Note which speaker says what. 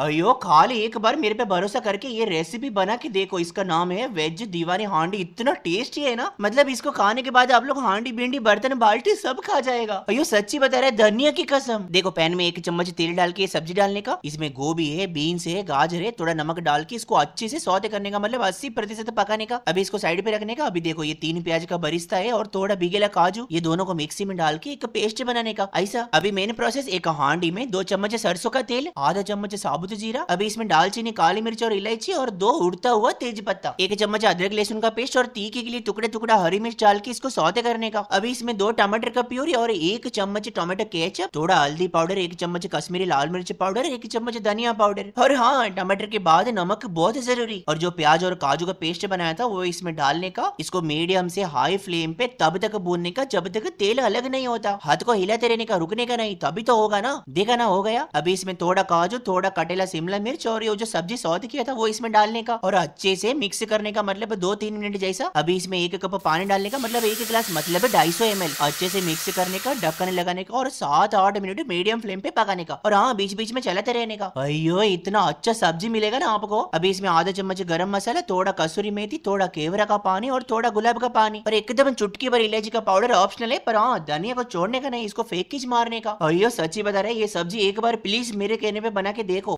Speaker 1: अयो खाली एक बार मेरे पे भरोसा करके ये रेसिपी बना के देखो इसका नाम है वेज दीवानी हांडी इतना टेस्टी है ना मतलब इसको खाने के बाद आप लोग हांडी भिंडी बर्तन बाल्टी सब खा जाएगा अयो सच्ची बता रहा है धनिया की कसम देखो पैन में एक चम्मच तेल डाल के सब्जी डालने का इसमें गोभी है बीन्स है गाजर है थोड़ा नमक डाल के इसको अच्छे से सौते करने का मतलब अस्सी प्रतिशत पकाने का अभी इसको साइड पे रखने का अभी देखो ये तीन प्याज का बरिस्ता है और थोड़ा बिगेला काजू ये दोनों को मिक्सी में डाल के एक पेस्ट बनाने का ऐसा अभी मेन प्रोसेस एक हांडी में दो चम्मच सरसों का तेल आधा चम्मच साबुन साबुत जीरा अभी इसमें दालचीनी काली मिर्च और इलायची और दो उड़ता हुआ तेज पत्ता एक चम्मच अदरक लहसुन का पेस्ट और तीखे के लिए टुकड़े टुकड़ा हरी मिर्च डाल के इसको सौते करने का अभी इसमें दो टमाटर का प्यूरी और एक चम्मच टोमेटो केचप थोड़ा हल्दी पाउडर एक चम्मच कश्मीरी लाल मिर्च पाउडर एक चम्मच धनिया पाउडर और हाँ टमाटर के बाद नमक बहुत जरूरी और जो प्याज और काजू का पेस्ट बनाया था वो इसमें डालने का इसको मीडियम से हाई फ्लेम पे तब तक भूनने का जब तक तेल अलग नहीं होता हाथ को हिलाते रहने का रुकने का नहीं तभी तो होगा ना देखा ना हो गया अभी इसमें थोड़ा काजू थोड़ा कटे कटेला शिमला मिर्च और ये जो सब्जी सौद किया था वो इसमें डालने का और अच्छे से मिक्स करने का मतलब दो तीन मिनट जैसा अभी इसमें एक कप पानी डालने का मतलब एक गिलास मतलब ढाई सौ अच्छे से मिक्स करने का ढक्कन लगाने का और सात आठ मिनट मीडियम फ्लेम पे पकाने का और हाँ बीच बीच में चलाते रहने का अयो इतना अच्छा सब्जी मिलेगा ना आपको अभी इसमें आधा चम्मच गरम मसाला थोड़ा कसूरी मेथी थोड़ा केवरा का पानी और थोड़ा गुलाब का पानी और एकदम चुटकी भर इलायची का पाउडर ऑप्शनल है पर हाँ धनिया को छोड़ने का नहीं इसको फेंक मारने का अयो सच्ची बता रहे ये सब्जी एक बार प्लीज मेरे कहने पे बना के देखो